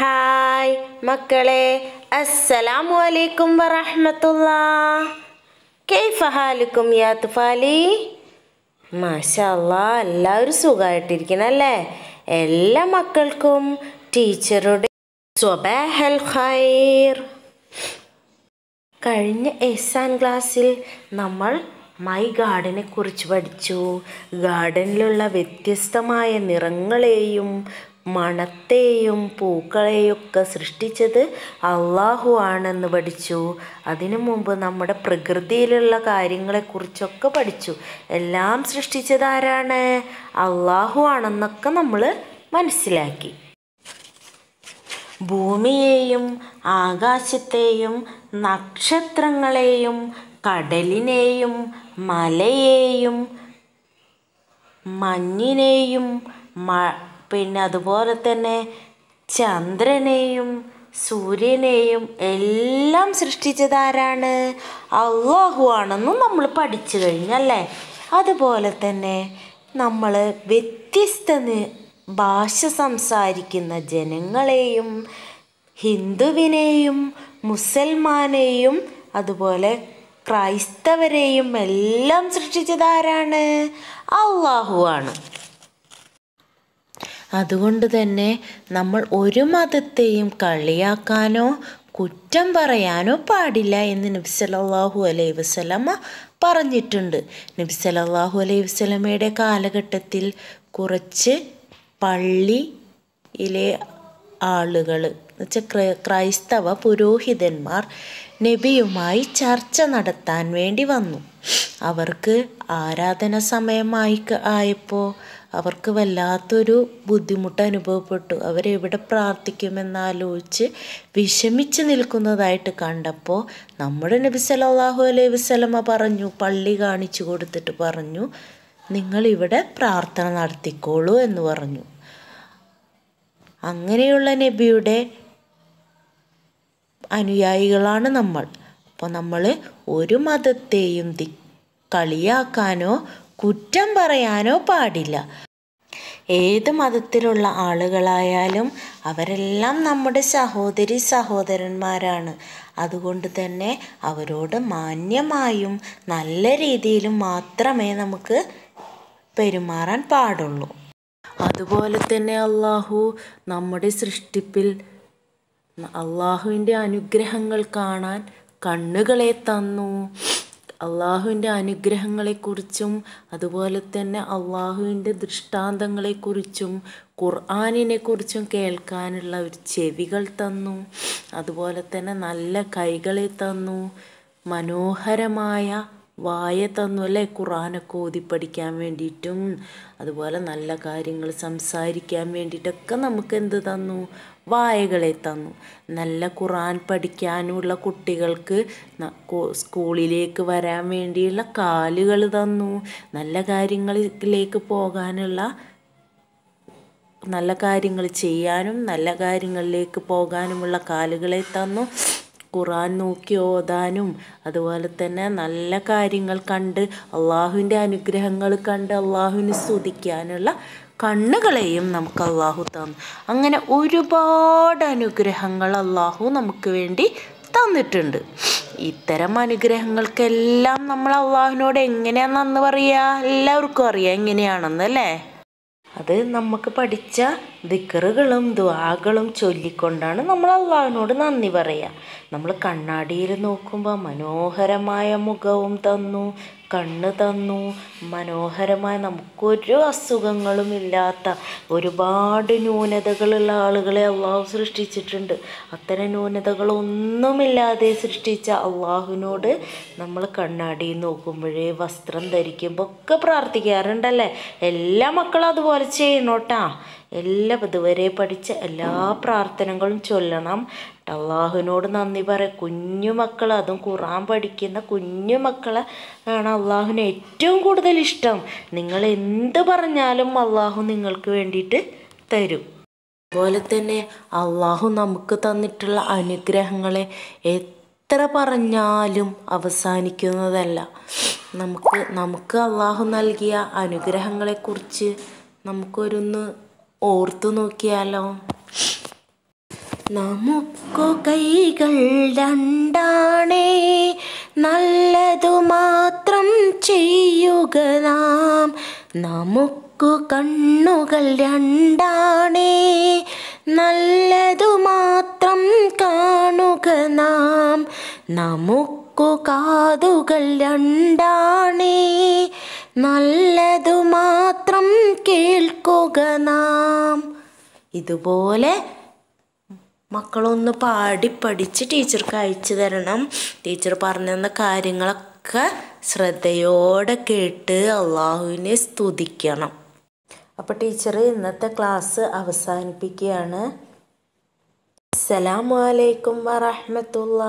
hi മക്കളെ അസ്സലാമു അലൈക്കും വറഹമത്തുള്ള കെയ്ഫഹാലിക്കും ഹാലുക്കും യാ തുഫാലി മാഷല്ല എല്ലാവരും സുഖമായിട്ടിരിക്കണം അല്ലേ എല്ലാ മക്കൾക്കും ടീച്ചറുടെ സ്വബഹൽ ഖൈർ കഴിഞ്ഞ എസാൻ ക്ലാസ്സിൽ നമ്മൾ മൈ ഗാർഡനെ കുറിച്ച് പഠിച്ചു ഗാർഡനിലുള്ള വ്യത്യസ്തമായ നിറങ്ങളെയും മണത്തെയും പൂക്കളെയൊക്കെ സൃഷ്ടിച്ചത് അള്ളാഹു ആണെന്ന് പഠിച്ചു അതിനു മുമ്പ് നമ്മുടെ പ്രകൃതിയിലുള്ള കാര്യങ്ങളെക്കുറിച്ചൊക്കെ പഠിച്ചു എല്ലാം സൃഷ്ടിച്ചത് ആരാണ് അള്ളാഹു ആണെന്നൊക്കെ നമ്മൾ മനസ്സിലാക്കി ഭൂമിയെയും ആകാശത്തെയും നക്ഷത്രങ്ങളെയും കടലിനെയും മലയെയും മഞ്ഞിനെയും മ പിന്നെ അതുപോലെ തന്നെ ചന്ദ്രനെയും സൂര്യനെയും എല്ലാം സൃഷ്ടിച്ചതാരാണ് അള്ളാഹു ആണെന്നും നമ്മൾ പഠിച്ചു കഴിഞ്ഞല്ലേ അതുപോലെ തന്നെ നമ്മൾ വ്യത്യസ്ത ഭാഷ സംസാരിക്കുന്ന ജനങ്ങളെയും ഹിന്ദുവിനെയും മുസൽമാനെയും അതുപോലെ ക്രൈസ്തവരെയും എല്ലാം സൃഷ്ടിച്ചതാരാണ് ആണ് അതുകൊണ്ട് തന്നെ നമ്മൾ ഒരു മതത്തെയും കളിയാക്കാനോ കുറ്റം പറയാനോ പാടില്ല എന്ന് നബി സല്ലല്ലാഹു അലൈഹി വസല്ലമ പറഞ്ഞിട്ടുണ്ട് നബി സല്ലല്ലാഹു അലൈഹി വസല്ലമയുടെ കാലഘട്ടത്തിൽ കുറച്ച് പള്ളിയിലെ ആളുകൾ എന്നുവെച്ചാൽ ക്രൈസ്തവ പുരോഹിതന്മാർ നബിയുമായി ചർച്ച നടത്താൻ വേണ്ടി വന്നു അവർക്ക് ആരാധന സമയമായി ആയപ്പോൾ അവർക്ക് വല്ലാത്തൊരു ബുദ്ധിമുട്ട് അനുഭവപ്പെട്ടു അവരെവിടെ പ്രാർത്ഥിക്കുമെന്നാലോചിച്ച് വിഷമിച്ച് നിൽക്കുന്നതായിട്ട് കണ്ടപ്പോൾ നമ്മുടെ നബി സലാഹു അലൈഹി വസ്ലമ പറഞ്ഞു പള്ളി കാണിച്ചു കൊടുത്തിട്ട് പറഞ്ഞു നിങ്ങളിവിടെ പ്രാർത്ഥന നടത്തിക്കോളൂ എന്ന് പറഞ്ഞു അങ്ങനെയുള്ള നബിയുടെ അനുയായികളാണ് നമ്മൾ അപ്പോൾ നമ്മൾ ഒരു മതത്തെയും കളിയാക്കാനോ കുറ്റം പറയാനോ പാടില്ല ഏത് മതത്തിലുള്ള ആളുകളായാലും അവരെല്ലാം നമ്മുടെ സഹോദരി സഹോദരന്മാരാണ് അതുകൊണ്ട് തന്നെ അവരോട് മാന്യമായും നല്ല രീതിയിലും മാത്രമേ നമുക്ക് പെരുമാറാൻ പാടുള്ളൂ അതുപോലെ തന്നെ അള്ളാഹു നമ്മുടെ സൃഷ്ടിപ്പിൽ അള്ളാഹുവിൻ്റെ അനുഗ്രഹങ്ങൾ കാണാൻ കണ്ണുകളെ തന്നു അള്ളാഹുവിൻ്റെ അനുഗ്രഹങ്ങളെക്കുറിച്ചും അതുപോലെ തന്നെ അള്ളാഹുവിൻ്റെ ദൃഷ്ടാന്തങ്ങളെക്കുറിച്ചും ഖുർആാനിനെക്കുറിച്ചും കേൾക്കാനുള്ള ഒരു ചെവികൾ തന്നു അതുപോലെ തന്നെ നല്ല കൈകളെ തന്നു മനോഹരമായ വായ തന്നു അല്ലേ ഖുറാനൊക്കെ ഓതി പഠിക്കാൻ വേണ്ടിയിട്ടും അതുപോലെ നല്ല കാര്യങ്ങൾ സംസാരിക്കാൻ വേണ്ടിയിട്ടൊക്കെ നമുക്ക് എന്ത് തന്നു വായകളെ തന്നു നല്ല ഖുറാൻ പഠിക്കാനുള്ള കുട്ടികൾക്ക് സ്കൂളിലേക്ക് വരാൻ വേണ്ടിയുള്ള കാലുകൾ തന്നു നല്ല കാര്യങ്ങളിലേക്ക് പോകാനുള്ള നല്ല കാര്യങ്ങൾ ചെയ്യാനും നല്ല കാര്യങ്ങളിലേക്ക് പോകാനുമുള്ള കാലുകളെ തന്നു ഖുറാൻ നോക്കി ഓതാനും അതുപോലെ തന്നെ നല്ല കാര്യങ്ങൾ കണ്ട് അള്ളാഹുവിൻ്റെ അനുഗ്രഹങ്ങൾ കണ്ട് അള്ളാഹുവിനെ സ്തുതിക്കാനുള്ള കണ്ണുകളെയും നമുക്ക് അള്ളാഹു തന്നു അങ്ങനെ ഒരുപാട് അനുഗ്രഹങ്ങൾ അള്ളാഹു നമുക്ക് വേണ്ടി തന്നിട്ടുണ്ട് ഇത്തരം അനുഗ്രഹങ്ങൾക്കെല്ലാം നമ്മൾ അള്ളാഹുവിനോട് എങ്ങനെയാണെന്ന് പറയുക എല്ലാവർക്കും അറിയാം എങ്ങനെയാണെന്ന് അല്ലേ അത് നമുക്ക് പഠിച്ച ദിക്കറുകളും ദ്വാകളും ചൊല്ലിക്കൊണ്ടാണ് നമ്മൾ അള്ളാഹുവിനോട് നന്ദി പറയുക നമ്മൾ കണ്ണാടിയിൽ നോക്കുമ്പോൾ മനോഹരമായ മുഖവും തന്നു കണ്ണ് തന്നു മനോഹരമായ നമുക്കൊരു അസുഖങ്ങളും ഇല്ലാത്ത ഒരുപാട് ന്യൂനതകളുള്ള ആളുകളെ അള്ളാഹു സൃഷ്ടിച്ചിട്ടുണ്ട് അത്തരം ന്യൂനതകളൊന്നുമില്ലാതെ സൃഷ്ടിച്ച അള്ളാഹുവിനോട് നമ്മൾ കണ്ണാടി നോക്കുമ്പോഴേ വസ്ത്രം ധരിക്കുമ്പോൾ ഒക്കെ പ്രാർത്ഥിക്കാറുണ്ടല്ലേ എല്ലാ മക്കളും അതുപോലെ ചെയ്യണോട്ടാ എല്ലാം ഇതുവരെ പഠിച്ച എല്ലാ പ്രാർത്ഥനകളും ചൊല്ലണം അള്ളാഹുവിനോട് നന്ദി പറയാം കുഞ്ഞു മക്കൾ അതും ഖുറാൻ പഠിക്കുന്ന കുഞ്ഞു മക്കളെ ആണ് അള്ളാഹുവിന് ഏറ്റവും കൂടുതൽ ഇഷ്ടം നിങ്ങൾ എന്ത് പറഞ്ഞാലും അള്ളാഹു നിങ്ങൾക്ക് വേണ്ടിയിട്ട് തരും അതുപോലെ തന്നെ അള്ളാഹു നമുക്ക് തന്നിട്ടുള്ള അനുഗ്രഹങ്ങളെ എത്ര പറഞ്ഞാലും അവസാനിക്കുന്നതല്ല നമുക്ക് നമുക്ക് അള്ളാഹു നൽകിയ അനുഗ്രഹങ്ങളെക്കുറിച്ച് നമുക്കൊരൊന്ന് ഓർത്തു നോക്കിയാലോ നമുക്കു കൈകൾ രണ്ടാണേ നല്ലതു മാത്രം ചെയ്യുക നാം നമുക്കു കണ്ണുകൾ രണ്ടാണേ നല്ലതു മാത്രം കാണുക നാം നമുക്കു കാതുകൾ രണ്ടാണേ നല്ലതു മാത്രം കേൾക്കുക നാം ഇതുപോലെ മക്കളൊന്ന് പാടി പഠിച്ച് ടീച്ചർക്ക് അയച്ചു തരണം ടീച്ചർ പറഞ്ഞു തന്ന കാര്യങ്ങളൊക്കെ ശ്രദ്ധയോടെ കേട്ട് അള്ളാഹുവിനെ സ്തുതിക്കണം അപ്പോൾ ടീച്ചർ ഇന്നത്തെ ക്ലാസ് അവസാനിപ്പിക്കുകയാണ് അസ്സലാമലൈക്കും വറഹമത്തുള്ള